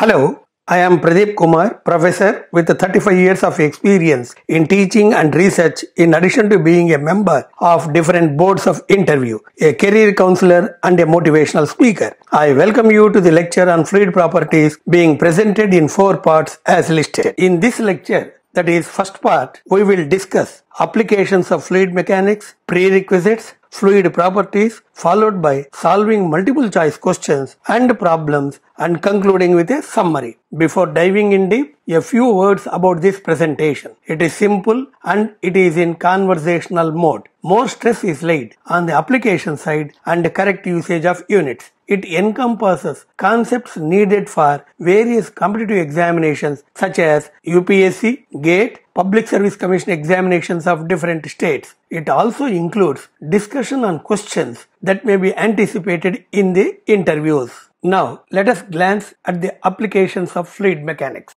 Hello, I am Pradeep Kumar, professor with 35 years of experience in teaching and research in addition to being a member of different boards of interview, a career counselor and a motivational speaker. I welcome you to the lecture on fluid properties being presented in four parts as listed. In this lecture, that is first part, we will discuss applications of fluid mechanics, prerequisites, fluid properties followed by solving multiple choice questions and problems and concluding with a summary. Before diving in deep, a few words about this presentation. It is simple and it is in conversational mode. More stress is laid on the application side and the correct usage of units. It encompasses concepts needed for various competitive examinations such as UPSC, GATE, Public Service Commission examinations of different states. It also includes discussion on questions that may be anticipated in the interviews. Now, let us glance at the applications of fluid mechanics.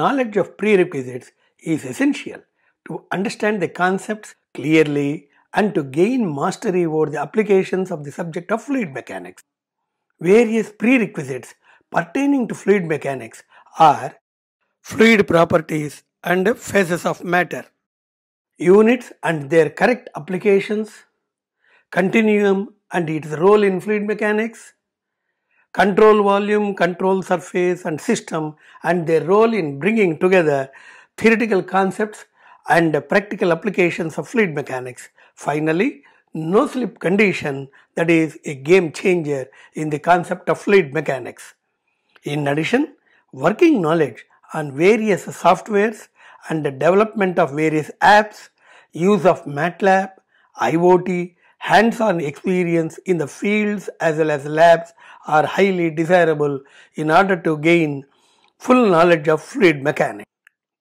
knowledge of prerequisites is essential to understand the concepts clearly and to gain mastery over the applications of the subject of fluid mechanics. Various prerequisites pertaining to fluid mechanics are fluid properties and phases of matter, units and their correct applications, continuum and its role in fluid mechanics, control volume, control surface and system and their role in bringing together theoretical concepts and practical applications of fluid mechanics. Finally, no slip condition that is a game changer in the concept of fluid mechanics. In addition, working knowledge on various softwares and the development of various apps, use of MATLAB, IoT hands-on experience in the fields as well as labs are highly desirable in order to gain full knowledge of fluid mechanics.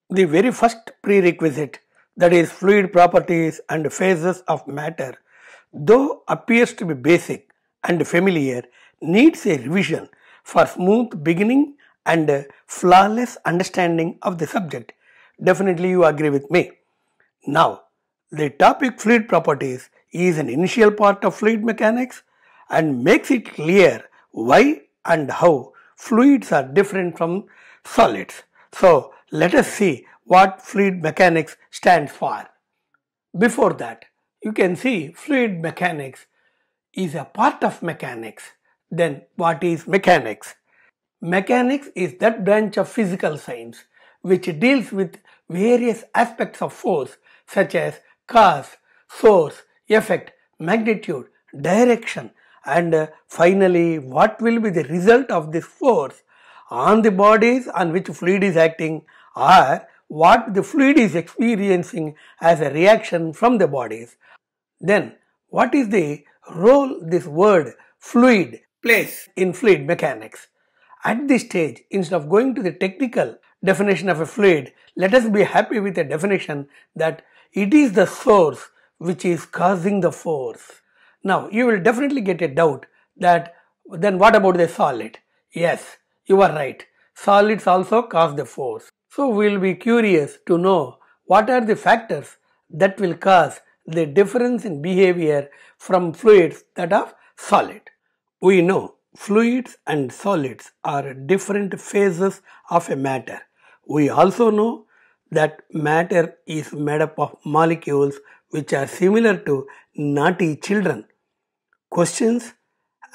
The very first prerequisite, that is fluid properties and phases of matter, though appears to be basic and familiar, needs a revision for smooth beginning and flawless understanding of the subject. Definitely you agree with me. Now, the topic fluid properties is an initial part of fluid mechanics and makes it clear why and how fluids are different from solids. So let us see what fluid mechanics stands for. Before that, you can see fluid mechanics is a part of mechanics. Then what is mechanics? Mechanics is that branch of physical science which deals with various aspects of force such as cause, source, effect, magnitude, direction and uh, finally what will be the result of this force on the bodies on which fluid is acting or what the fluid is experiencing as a reaction from the bodies. Then what is the role this word fluid plays in fluid mechanics? At this stage, instead of going to the technical definition of a fluid, let us be happy with a definition that it is the source which is causing the force. Now you will definitely get a doubt that then what about the solid? Yes, you are right. Solids also cause the force. So we will be curious to know what are the factors that will cause the difference in behavior from fluids that of solid. We know fluids and solids are different phases of a matter. We also know that matter is made up of molecules which are similar to naughty children. Questions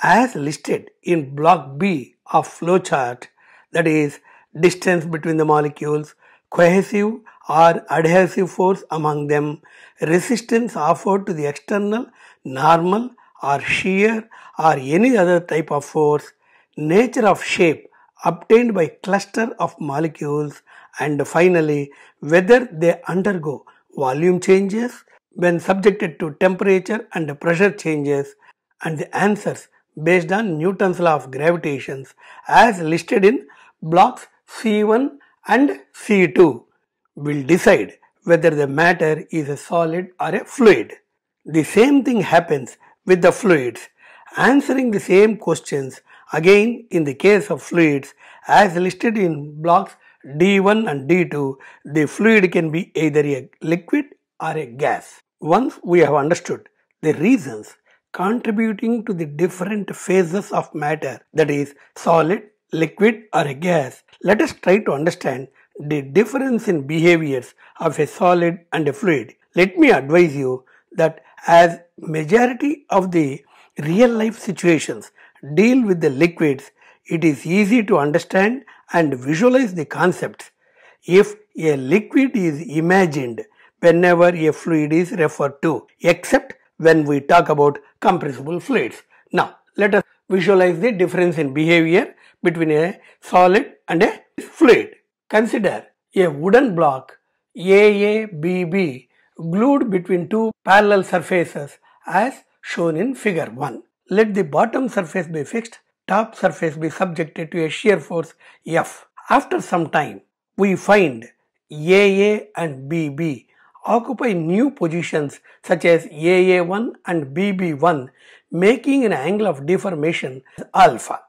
as listed in block B of flowchart that is distance between the molecules, cohesive or adhesive force among them, resistance offered to the external, normal or shear or any other type of force, nature of shape obtained by cluster of molecules and finally whether they undergo volume changes, when subjected to temperature and pressure changes and the answers based on Newton's law of gravitations as listed in blocks C1 and C2 will decide whether the matter is a solid or a fluid. The same thing happens with the fluids. Answering the same questions again in the case of fluids as listed in blocks D1 and D2, the fluid can be either a liquid or a gas. Once we have understood the reasons contributing to the different phases of matter, that is, solid, liquid, or a gas, let us try to understand the difference in behaviors of a solid and a fluid. Let me advise you that as majority of the real life situations deal with the liquids, it is easy to understand and visualize the concepts. If a liquid is imagined whenever a fluid is referred to except when we talk about compressible fluids. Now let us visualize the difference in behavior between a solid and a fluid. Consider a wooden block AABB glued between two parallel surfaces as shown in figure 1. Let the bottom surface be fixed, top surface be subjected to a shear force F. After some time, we find AA and BB occupy new positions such as AA1 and BB1 making an angle of deformation alpha.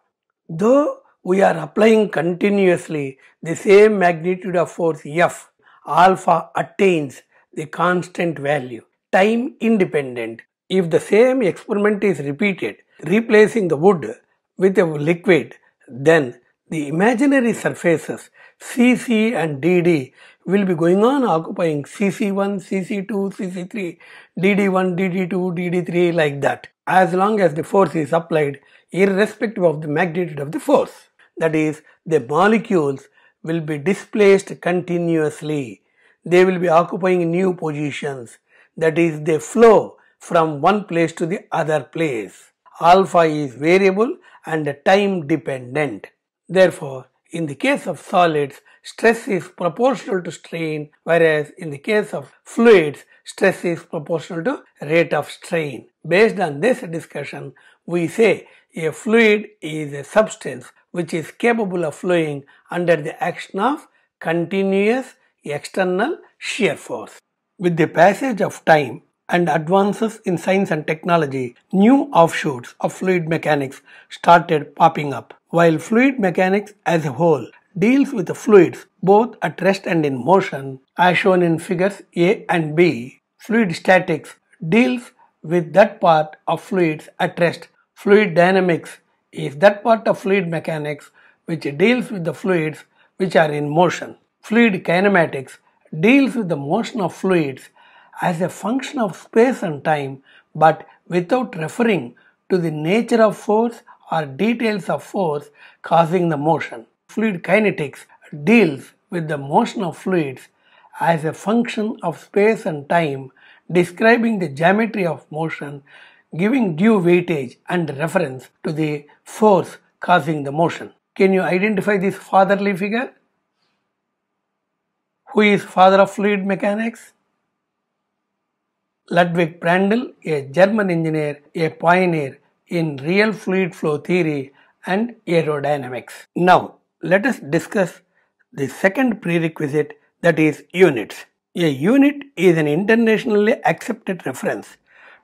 Though we are applying continuously the same magnitude of force F, alpha attains the constant value, time independent. If the same experiment is repeated, replacing the wood with a liquid, then the imaginary surfaces CC and DD will be going on occupying CC1, CC2, CC3, DD1, DD2, DD3 like that as long as the force is applied irrespective of the magnitude of the force. That is, the molecules will be displaced continuously. They will be occupying new positions. That is, they flow from one place to the other place. Alpha is variable and time dependent. Therefore, in the case of solids, stress is proportional to strain whereas in the case of fluids stress is proportional to rate of strain. Based on this discussion we say a fluid is a substance which is capable of flowing under the action of continuous external shear force. With the passage of time and advances in science and technology, new offshoots of fluid mechanics started popping up. While fluid mechanics as a whole deals with the fluids both at rest and in motion as shown in figures A and B. Fluid statics deals with that part of fluids at rest. Fluid dynamics is that part of fluid mechanics which deals with the fluids which are in motion. Fluid kinematics deals with the motion of fluids as a function of space and time but without referring to the nature of force or details of force causing the motion fluid kinetics deals with the motion of fluids as a function of space and time, describing the geometry of motion, giving due weightage and reference to the force causing the motion. Can you identify this fatherly figure? Who is father of fluid mechanics? Ludwig Prandtl, a German engineer, a pioneer in real fluid flow theory and aerodynamics. Now, let us discuss the second prerequisite that is units. A unit is an internationally accepted reference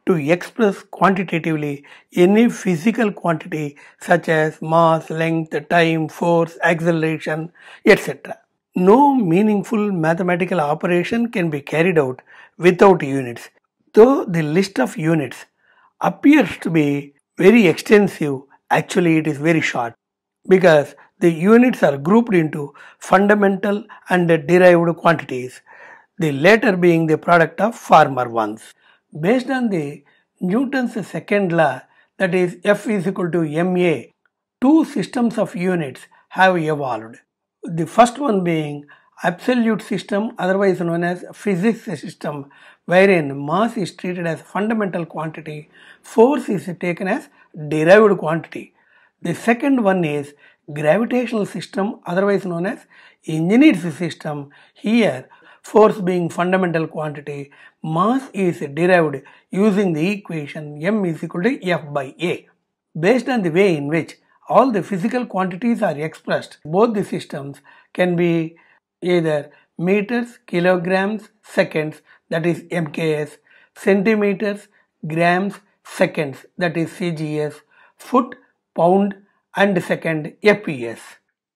to express quantitatively any physical quantity such as mass, length, time, force, acceleration, etc. No meaningful mathematical operation can be carried out without units, though the list of units appears to be very extensive, actually it is very short because the units are grouped into fundamental and derived quantities, the latter being the product of former ones. Based on the Newton's second law, that is F is equal to ma, two systems of units have evolved. The first one being absolute system otherwise known as physics system wherein mass is treated as fundamental quantity, force is taken as derived quantity the second one is gravitational system otherwise known as engineered system. Here force being fundamental quantity, mass is derived using the equation m is equal to f by a. Based on the way in which all the physical quantities are expressed, both the systems can be either meters, kilograms, seconds that is MKS, centimeters, grams, seconds that is CGS, foot, pound and second FPS.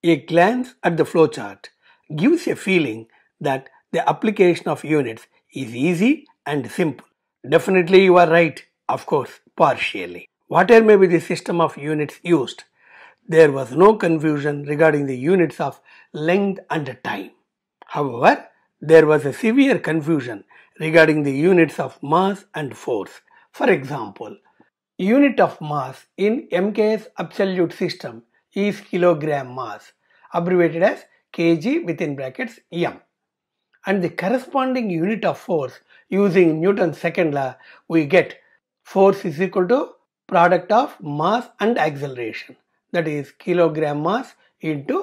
A glance at the flowchart gives a feeling that the application of units is easy and simple. Definitely you are right, of course, partially. Whatever may be the system of units used, there was no confusion regarding the units of length and time. However, there was a severe confusion regarding the units of mass and force. For example, Unit of mass in MKS absolute system is kilogram mass abbreviated as kg within brackets m and the corresponding unit of force using Newton's second law we get force is equal to product of mass and acceleration that is kilogram mass into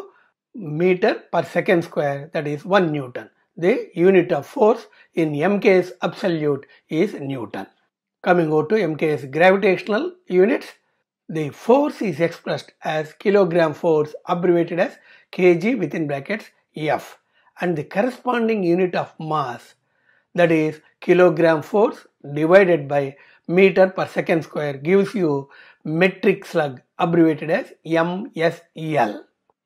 meter per second square that is 1 Newton. The unit of force in MK's absolute is Newton. Coming over to MK's gravitational units, the force is expressed as kilogram force abbreviated as kg within brackets F and the corresponding unit of mass that is kilogram force divided by meter per second square gives you metric slug abbreviated as MSEL.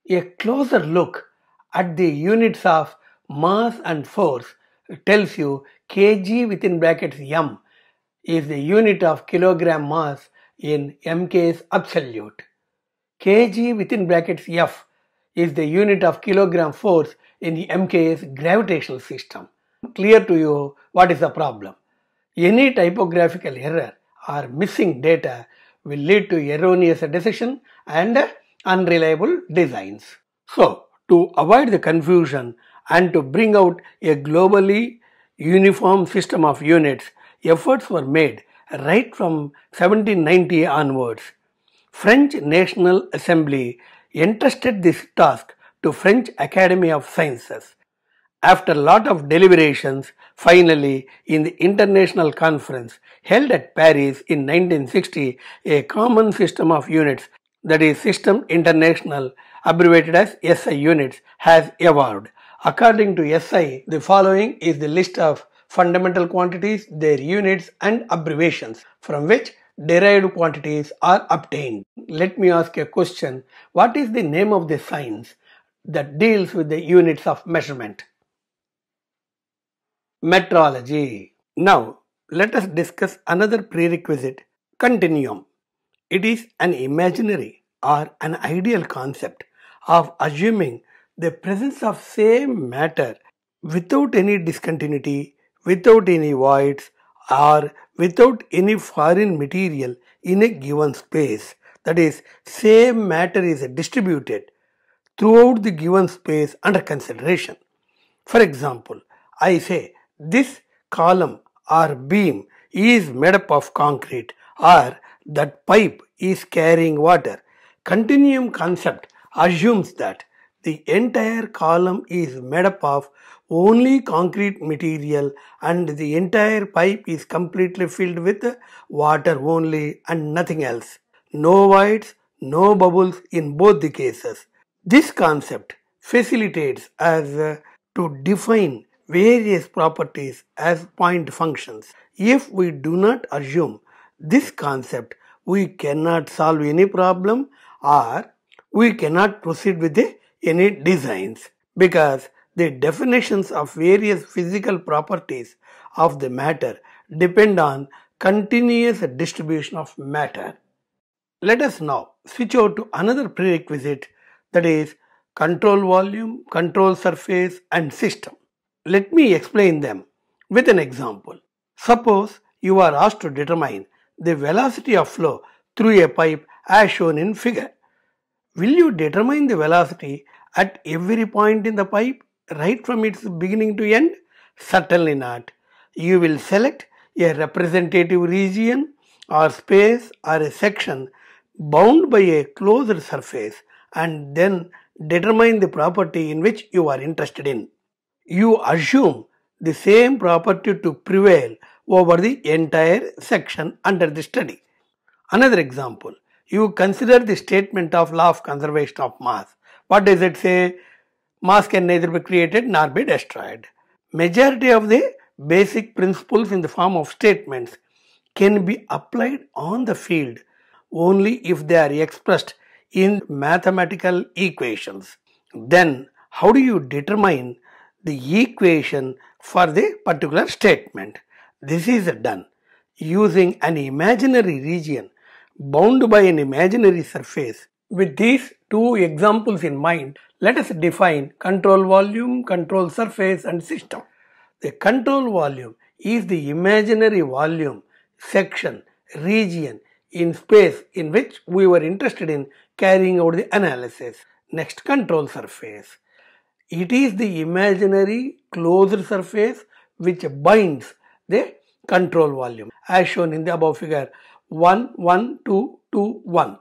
A closer look at the units of mass and force tells you kg within brackets m is the unit of kilogram mass in MKS absolute. kg within brackets f is the unit of kilogram force in the mk's gravitational system. Clear to you what is the problem. Any typographical error or missing data will lead to erroneous decision and unreliable designs. So, to avoid the confusion and to bring out a globally uniform system of units, efforts were made right from 1790 onwards. French National Assembly entrusted this task to French Academy of Sciences. After lot of deliberations, finally, in the international conference held at Paris in 1960, a common system of units, that is System International, abbreviated as SI units, has evolved. According to SI, the following is the list of fundamental quantities, their units and abbreviations from which derived quantities are obtained. Let me ask a question. What is the name of the science that deals with the units of measurement? Metrology. Now, let us discuss another prerequisite, continuum. It is an imaginary or an ideal concept of assuming the presence of same matter without any discontinuity without any voids or without any foreign material in a given space. That is, same matter is distributed throughout the given space under consideration. For example, I say this column or beam is made up of concrete or that pipe is carrying water. Continuum concept assumes that the entire column is made up of only concrete material and the entire pipe is completely filled with water only and nothing else. No voids, no bubbles in both the cases. This concept facilitates us to define various properties as point functions. If we do not assume this concept, we cannot solve any problem or we cannot proceed with any designs because the definitions of various physical properties of the matter depend on continuous distribution of matter. Let us now switch over to another prerequisite that is control volume, control surface and system. Let me explain them with an example. Suppose you are asked to determine the velocity of flow through a pipe as shown in figure. Will you determine the velocity at every point in the pipe right from its beginning to end? Certainly not. You will select a representative region or space or a section bound by a closed surface and then determine the property in which you are interested in. You assume the same property to prevail over the entire section under the study. Another example, you consider the statement of law of conservation of mass. What does it say? mass can neither be created nor be destroyed. Majority of the basic principles in the form of statements can be applied on the field only if they are expressed in mathematical equations. Then how do you determine the equation for the particular statement? This is done using an imaginary region bound by an imaginary surface. With these two examples in mind, let us define control volume, control surface and system. The control volume is the imaginary volume, section, region in space in which we were interested in carrying out the analysis. Next control surface. It is the imaginary closed surface which binds the control volume as shown in the above figure 1, 1, 2, 2, 1.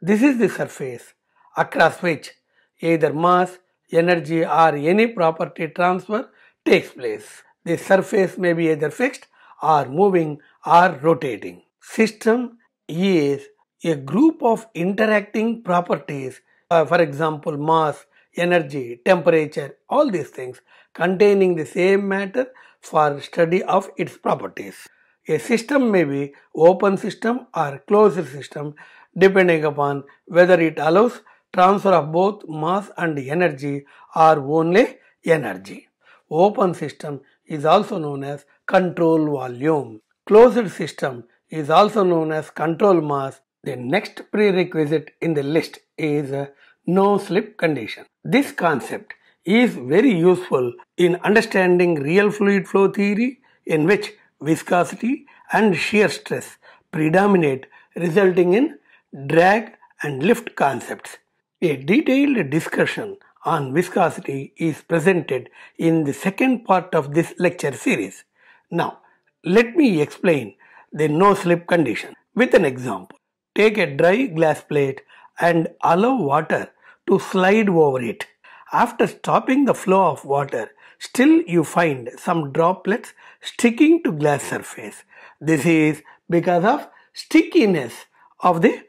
This is the surface across which either mass, energy or any property transfer takes place. The surface may be either fixed or moving or rotating. System is a group of interacting properties, uh, for example mass, energy, temperature, all these things containing the same matter for study of its properties. A system may be open system or closed system depending upon whether it allows transfer of both mass and energy or only energy. Open system is also known as control volume. Closed system is also known as control mass. The next prerequisite in the list is no slip condition. This concept is very useful in understanding real fluid flow theory in which viscosity and shear stress predominate resulting in drag and lift concepts. A detailed discussion on viscosity is presented in the second part of this lecture series. Now, let me explain the no-slip condition with an example. Take a dry glass plate and allow water to slide over it. After stopping the flow of water, still you find some droplets sticking to glass surface. This is because of stickiness of the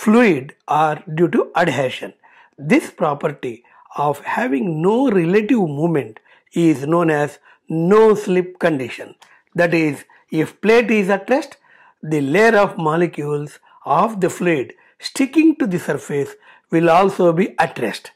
fluid are due to adhesion. This property of having no relative movement is known as no slip condition. That is, if plate is at rest, the layer of molecules of the fluid sticking to the surface will also be at rest.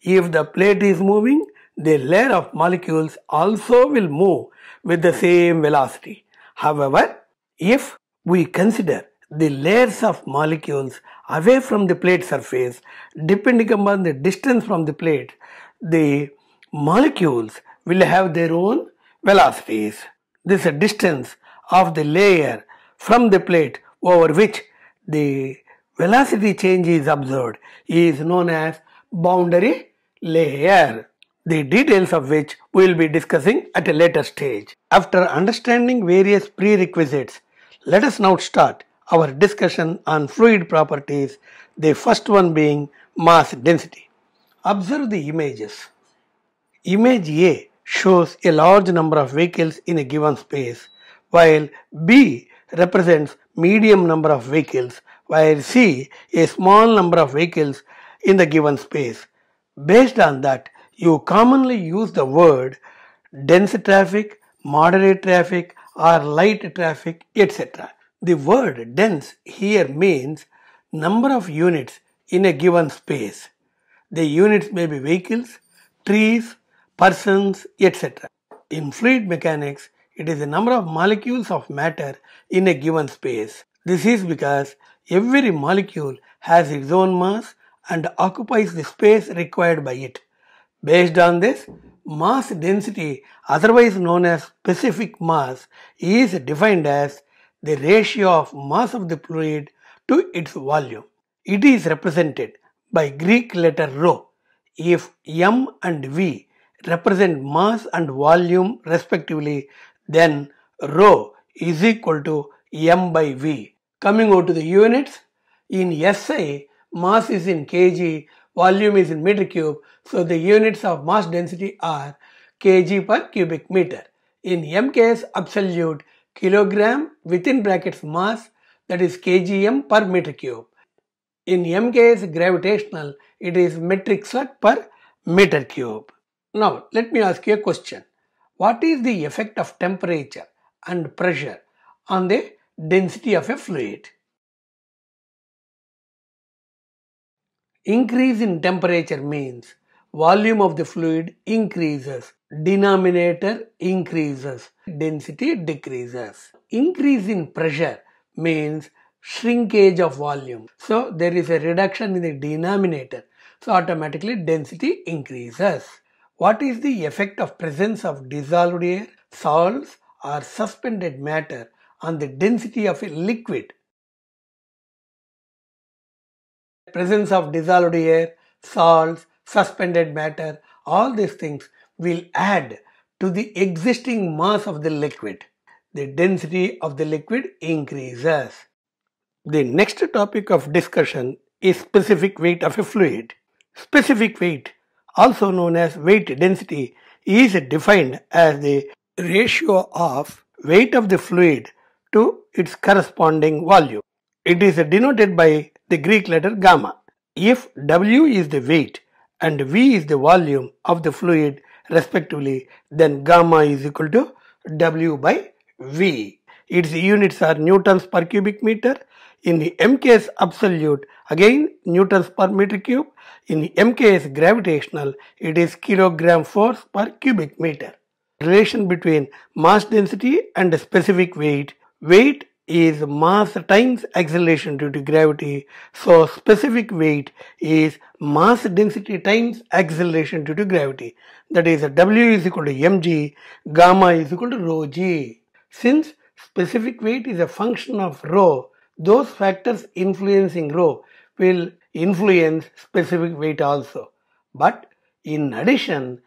If the plate is moving, the layer of molecules also will move with the same velocity. However, if we consider the layers of molecules away from the plate surface depending upon the distance from the plate the molecules will have their own velocities. This distance of the layer from the plate over which the velocity change is observed is known as boundary layer, the details of which we will be discussing at a later stage. After understanding various prerequisites, let us now start our discussion on fluid properties, the first one being mass density. Observe the images. Image A shows a large number of vehicles in a given space, while B represents medium number of vehicles, while C a small number of vehicles in the given space. Based on that, you commonly use the word dense traffic, moderate traffic or light traffic, etc. The word dense here means number of units in a given space. The units may be vehicles, trees, persons, etc. In fluid mechanics, it is the number of molecules of matter in a given space. This is because every molecule has its own mass and occupies the space required by it. Based on this, mass density, otherwise known as specific mass, is defined as the ratio of mass of the fluid to its volume. It is represented by Greek letter rho. If m and v represent mass and volume respectively, then rho is equal to m by v. Coming over to the units, in SI, mass is in kg, volume is in meter cube, so the units of mass density are kg per cubic meter. In m case absolute, kilogram within brackets mass that is kgm per meter cube. In MKS gravitational, it is metric slug per meter cube. Now let me ask you a question. What is the effect of temperature and pressure on the density of a fluid? Increase in temperature means volume of the fluid increases denominator increases, density decreases. Increase in pressure means shrinkage of volume. So there is a reduction in the denominator. So automatically density increases. What is the effect of presence of dissolved air, salts or suspended matter on the density of a liquid? Presence of dissolved air, salts, suspended matter, all these things will add to the existing mass of the liquid. The density of the liquid increases. The next topic of discussion is specific weight of a fluid. Specific weight, also known as weight density, is defined as the ratio of weight of the fluid to its corresponding volume. It is denoted by the Greek letter gamma. If W is the weight and V is the volume of the fluid, respectively then gamma is equal to W by V. Its units are newtons per cubic meter. In the M case absolute again newtons per meter cube. In the M case gravitational it is kilogram force per cubic meter. Relation between mass density and specific weight. Weight is mass times acceleration due to gravity. So specific weight is mass density times acceleration due to gravity. That is W is equal to mg, gamma is equal to rho g. Since specific weight is a function of rho, those factors influencing rho will influence specific weight also. But in addition,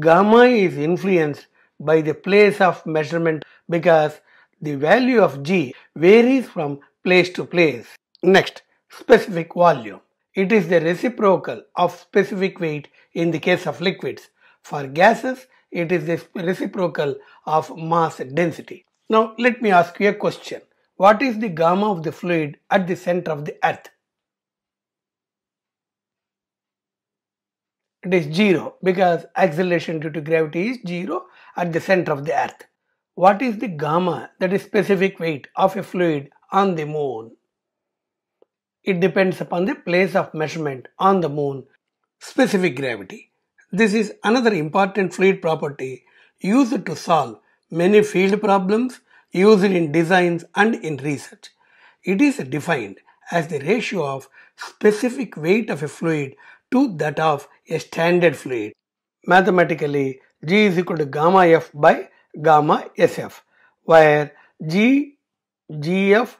gamma is influenced by the place of measurement because the value of G varies from place to place. Next, specific volume. It is the reciprocal of specific weight in the case of liquids. For gases, it is the reciprocal of mass density. Now, let me ask you a question. What is the gamma of the fluid at the center of the earth? It is 0 because acceleration due to gravity is 0 at the center of the earth. What is the gamma, that is specific weight of a fluid on the moon? It depends upon the place of measurement on the moon, specific gravity. This is another important fluid property used to solve many field problems used in designs and in research. It is defined as the ratio of specific weight of a fluid to that of a standard fluid. Mathematically, G is equal to gamma F by gamma SF where G, GF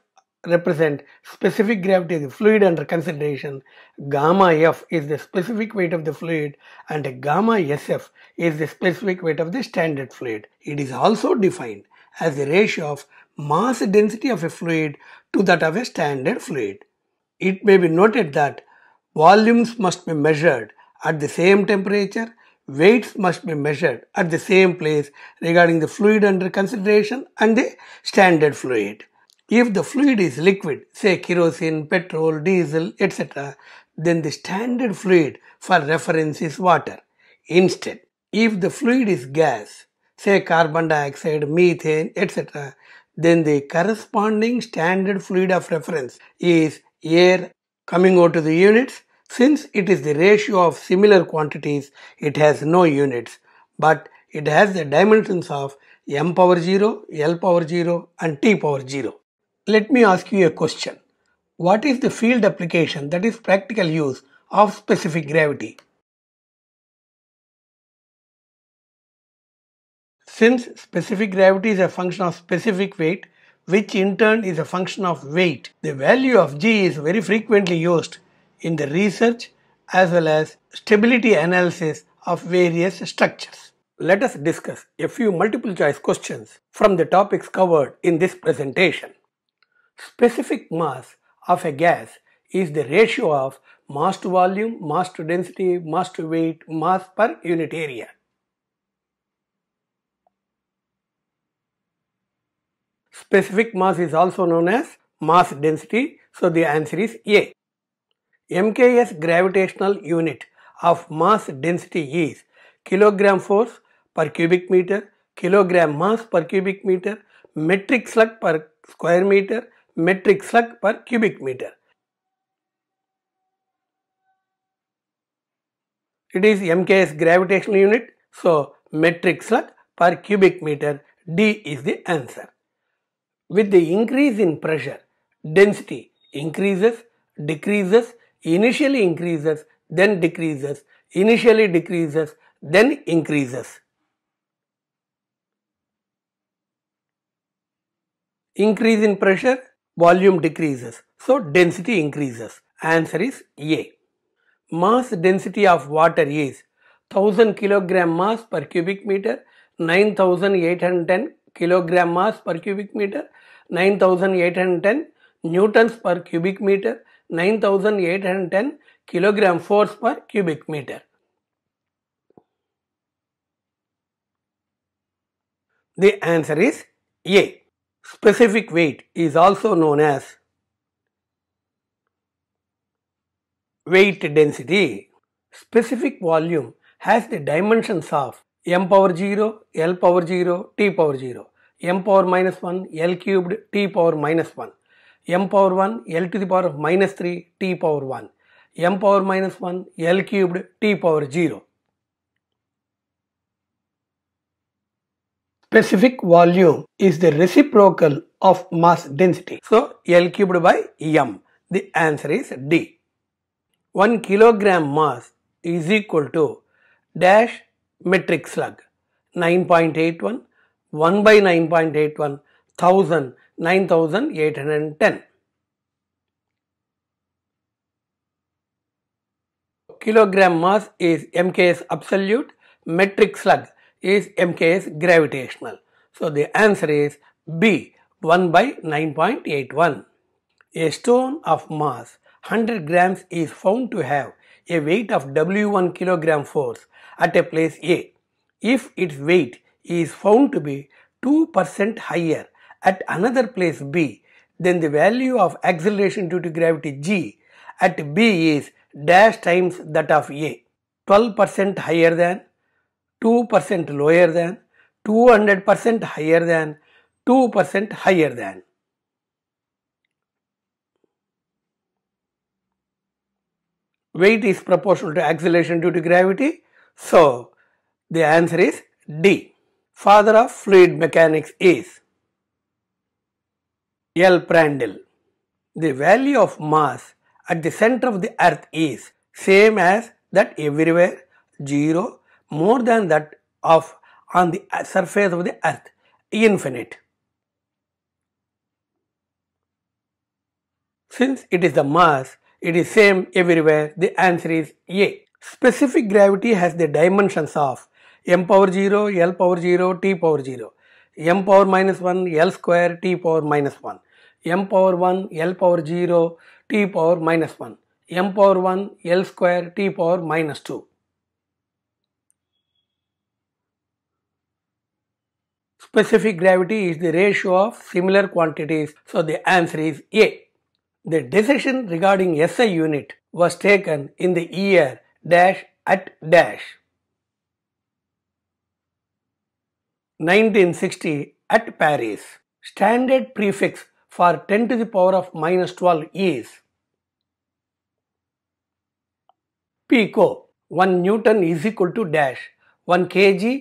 represent specific gravity of the fluid under consideration, gamma F is the specific weight of the fluid and gamma SF is the specific weight of the standard fluid. It is also defined as the ratio of mass density of a fluid to that of a standard fluid. It may be noted that volumes must be measured at the same temperature weights must be measured at the same place regarding the fluid under consideration and the standard fluid. If the fluid is liquid, say kerosene, petrol, diesel, etc., then the standard fluid for reference is water. Instead, if the fluid is gas, say carbon dioxide, methane, etc., then the corresponding standard fluid of reference is air coming out of the units since it is the ratio of similar quantities, it has no units, but it has the dimensions of m power 0, l power 0 and t power 0. Let me ask you a question. What is the field application that is practical use of specific gravity? Since specific gravity is a function of specific weight, which in turn is a function of weight, the value of g is very frequently used in the research as well as stability analysis of various structures. Let us discuss a few multiple choice questions from the topics covered in this presentation. Specific mass of a gas is the ratio of mass to volume, mass to density, mass to weight, mass per unit area. Specific mass is also known as mass density, so the answer is A. MKS gravitational unit of mass density is kilogram force per cubic meter, kilogram mass per cubic meter, metric slug per square meter, metric slug per cubic meter. It is MKS gravitational unit, so metric slug per cubic meter, D is the answer. With the increase in pressure, density increases, decreases initially increases, then decreases, initially decreases, then increases. Increase in pressure, volume decreases, so density increases. Answer is A. Mass density of water is 1000 kilogram mass per cubic meter, 9810 kilogram mass per cubic meter, 9810 newtons per cubic meter, 9810 kilogram force per cubic meter. The answer is A. Specific weight is also known as weight density. Specific volume has the dimensions of m power 0, l power 0, t power 0, m power minus 1, l cubed, t power minus 1 m power 1 l to the power of minus 3 t power 1 m power minus 1 l cubed t power 0 specific volume is the reciprocal of mass density so l cubed by m the answer is d 1 kilogram mass is equal to dash metric slug 9.81 1 by 9.81 1000 9810. Kilogram mass is MKS absolute, metric slug is MKS gravitational. So the answer is B 1 by 9.81. A stone of mass 100 grams is found to have a weight of W1 kilogram force at a place A if its weight is found to be 2% higher at another place B, then the value of acceleration due to gravity G at B is dash times that of A. 12% higher than, 2% lower than, 200% higher than, 2% higher than. Weight is proportional to acceleration due to gravity. So, the answer is D. Father of fluid mechanics is L. Prandtl. The value of mass at the center of the earth is same as that everywhere 0 more than that of on the surface of the earth infinite. Since it is the mass, it is same everywhere. The answer is A. Specific gravity has the dimensions of m power 0, l power 0, t power 0 m power minus 1 l square t power minus 1 m power 1 l power 0 t power minus 1 m power 1 l square t power minus 2 specific gravity is the ratio of similar quantities so the answer is a the decision regarding SI unit was taken in the year dash at dash 1960 at Paris. Standard prefix for 10 to the power of minus 12 is pico 1 newton is equal to dash 1 kg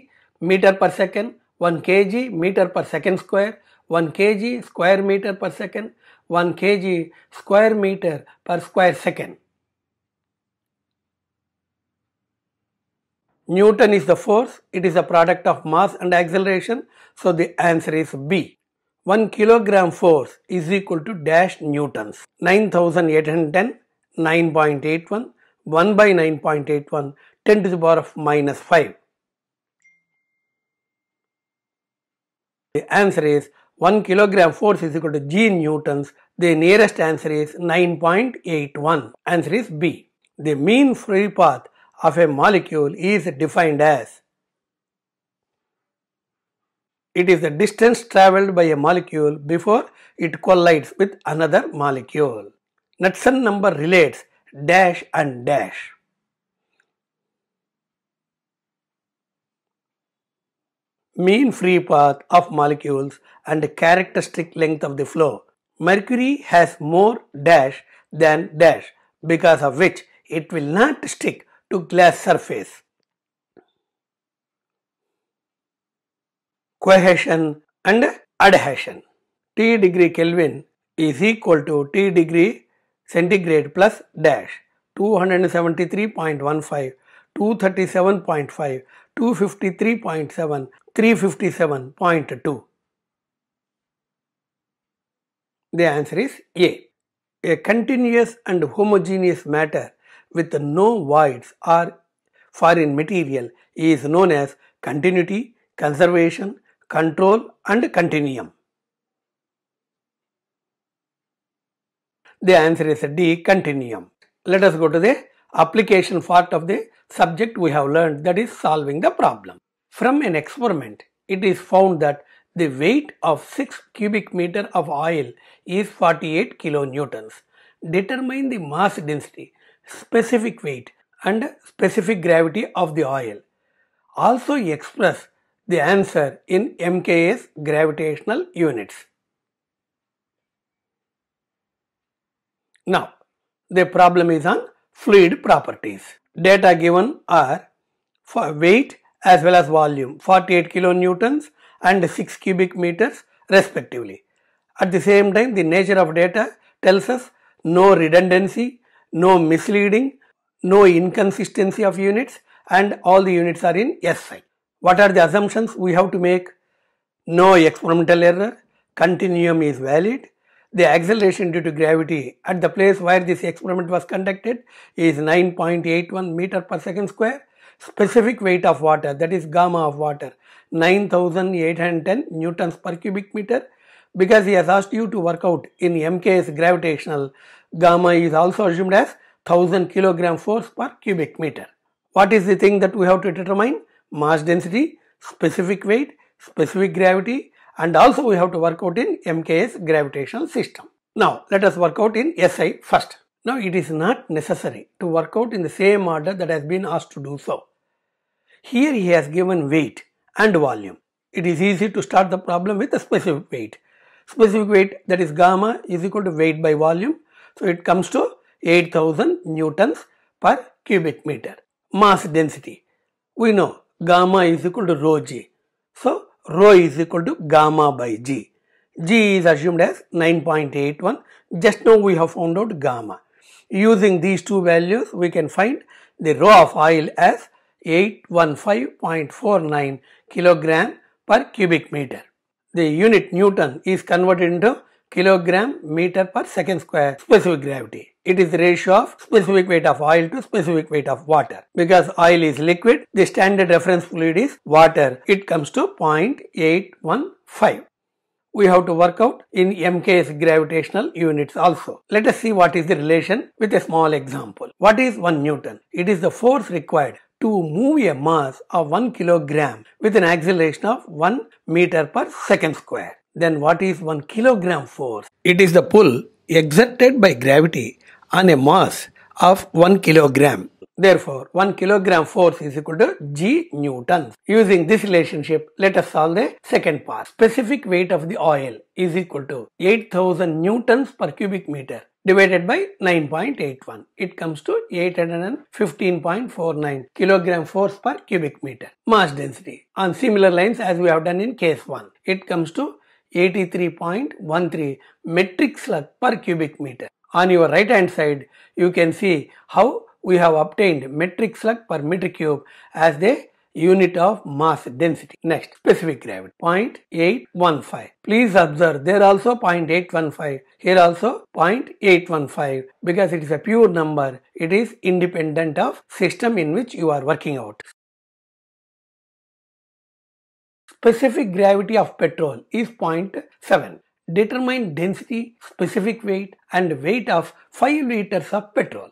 meter per second 1 kg meter per second square 1 kg square meter per second 1 kg square meter per square second Newton is the force, it is a product of mass and acceleration, so the answer is B. 1 kilogram force is equal to dash newtons. 9810, 9.81, 1 by 9.81, 10 to the power of minus 5. The answer is 1 kilogram force is equal to g newtons. The nearest answer is 9.81. Answer is B. The mean free path of a molecule is defined as it is the distance travelled by a molecule before it collides with another molecule. Knudsen number relates dash and dash. Mean free path of molecules and characteristic length of the flow. Mercury has more dash than dash because of which it will not stick to glass surface. Cohesion and adhesion. T degree Kelvin is equal to T degree centigrade plus dash 273.15, 237.5, 253.7, 357.2. The answer is A. A continuous and homogeneous matter with no voids or foreign material is known as continuity, conservation, control and continuum. The answer is D. Continuum. Let us go to the application part of the subject we have learned that is solving the problem. From an experiment, it is found that the weight of 6 cubic meter of oil is 48 kilonewtons. Determine the mass density specific weight and specific gravity of the oil. Also express the answer in MKS gravitational units. Now, the problem is on fluid properties. Data given are for weight as well as volume 48 kilonewtons and 6 cubic meters respectively. At the same time, the nature of data tells us no redundancy, no misleading, no inconsistency of units and all the units are in SI. What are the assumptions we have to make? No experimental error, continuum is valid, the acceleration due to gravity at the place where this experiment was conducted is 9.81 meter per second square, specific weight of water that is gamma of water 9810 newtons per cubic meter because he has asked you to work out in MKS gravitational, gamma is also assumed as 1000 kilogram force per cubic meter. What is the thing that we have to determine? Mass density, specific weight, specific gravity and also we have to work out in MKS gravitational system. Now let us work out in SI first. Now it is not necessary to work out in the same order that has been asked to do so. Here he has given weight and volume. It is easy to start the problem with a specific weight specific weight that is gamma is equal to weight by volume. So it comes to 8000 newtons per cubic meter. Mass density. We know gamma is equal to rho g. So rho is equal to gamma by g. g is assumed as 9.81. Just now we have found out gamma. Using these two values we can find the rho of oil as 815.49 kilogram per cubic meter the unit Newton is converted into kilogram meter per second square specific gravity. It is the ratio of specific weight of oil to specific weight of water. Because oil is liquid, the standard reference fluid is water. It comes to 0.815. We have to work out in MK's gravitational units also. Let us see what is the relation with a small example. What is 1 Newton? It is the force required to move a mass of 1 kilogram with an acceleration of 1 meter per second square. Then what is 1 kilogram force? It is the pull exerted by gravity on a mass of 1 kilogram. Therefore, 1 kilogram force is equal to g newtons. Using this relationship, let us solve the second part. Specific weight of the oil is equal to 8000 newtons per cubic meter divided by 9.81. It comes to 815.49 kilogram force per cubic meter. Mass density on similar lines as we have done in case 1. It comes to 83.13 metric slug per cubic meter. On your right hand side, you can see how we have obtained metric slug per meter cube as they unit of mass density. Next, specific gravity 0.815. Please observe there also 0.815, here also 0.815 because it is a pure number, it is independent of system in which you are working out. Specific gravity of petrol is 0.7. Determine density, specific weight and weight of 5 liters of petrol.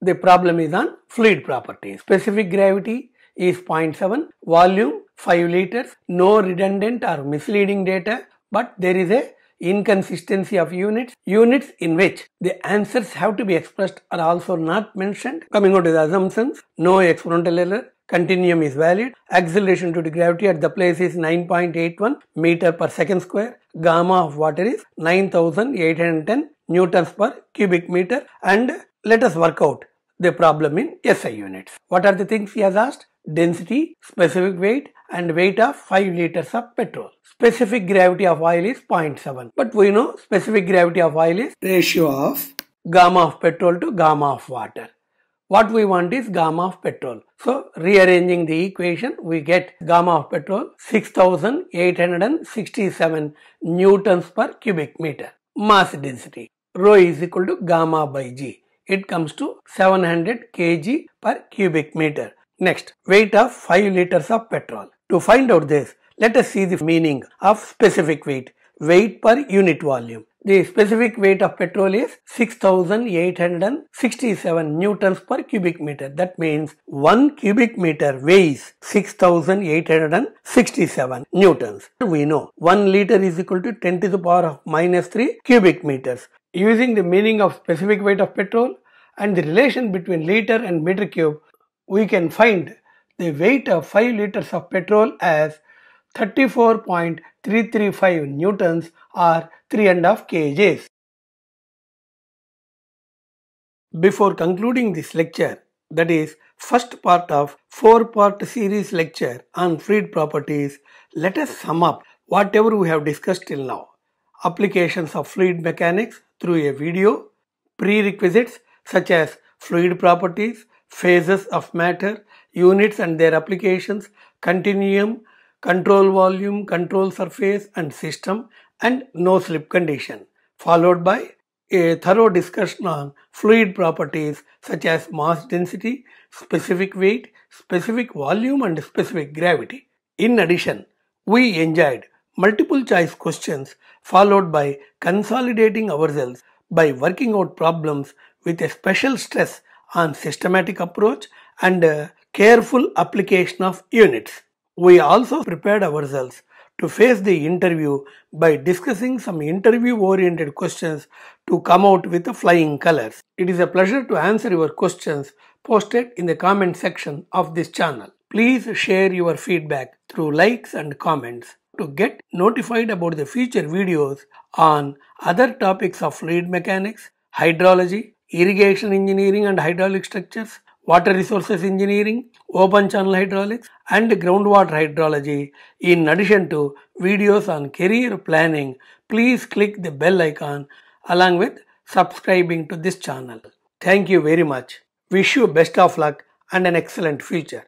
The problem is on fluid property. Specific gravity is 0.7, volume 5 liters, no redundant or misleading data, but there is a inconsistency of units, units in which the answers have to be expressed are also not mentioned. Coming out to the assumptions, no exponential error, continuum is valid, acceleration due to gravity at the place is 9.81 meter per second square, gamma of water is 9810 newtons per cubic meter and let us work out the problem in SI units. What are the things he has asked? density, specific weight and weight of 5 liters of petrol. Specific gravity of oil is 0.7 but we know specific gravity of oil is ratio of gamma of petrol to gamma of water. What we want is gamma of petrol. So rearranging the equation we get gamma of petrol 6867 newtons per cubic meter. Mass density rho is equal to gamma by g. It comes to 700 kg per cubic meter. Next, weight of 5 liters of petrol. To find out this, let us see the meaning of specific weight, weight per unit volume. The specific weight of petrol is 6867 newtons per cubic meter. That means 1 cubic meter weighs 6867 newtons. We know 1 liter is equal to 10 to the power of minus 3 cubic meters. Using the meaning of specific weight of petrol and the relation between liter and meter cube, we can find the weight of 5 liters of petrol as 34.335 newtons or 3.5 kgs. Before concluding this lecture, that is first part of four part series lecture on fluid properties, let us sum up whatever we have discussed till now. Applications of fluid mechanics through a video, prerequisites such as fluid properties, phases of matter, units and their applications, continuum, control volume, control surface and system and no slip condition, followed by a thorough discussion on fluid properties such as mass density, specific weight, specific volume and specific gravity. In addition, we enjoyed multiple choice questions followed by consolidating ourselves by working out problems with a special stress on systematic approach and uh, careful application of units. We also prepared ourselves to face the interview by discussing some interview oriented questions to come out with flying colors. It is a pleasure to answer your questions posted in the comment section of this channel. Please share your feedback through likes and comments. To get notified about the future videos on other topics of fluid mechanics, hydrology, irrigation engineering and hydraulic structures, water resources engineering, open channel hydraulics, and groundwater hydrology. In addition to videos on career planning, please click the bell icon along with subscribing to this channel. Thank you very much. Wish you best of luck and an excellent future.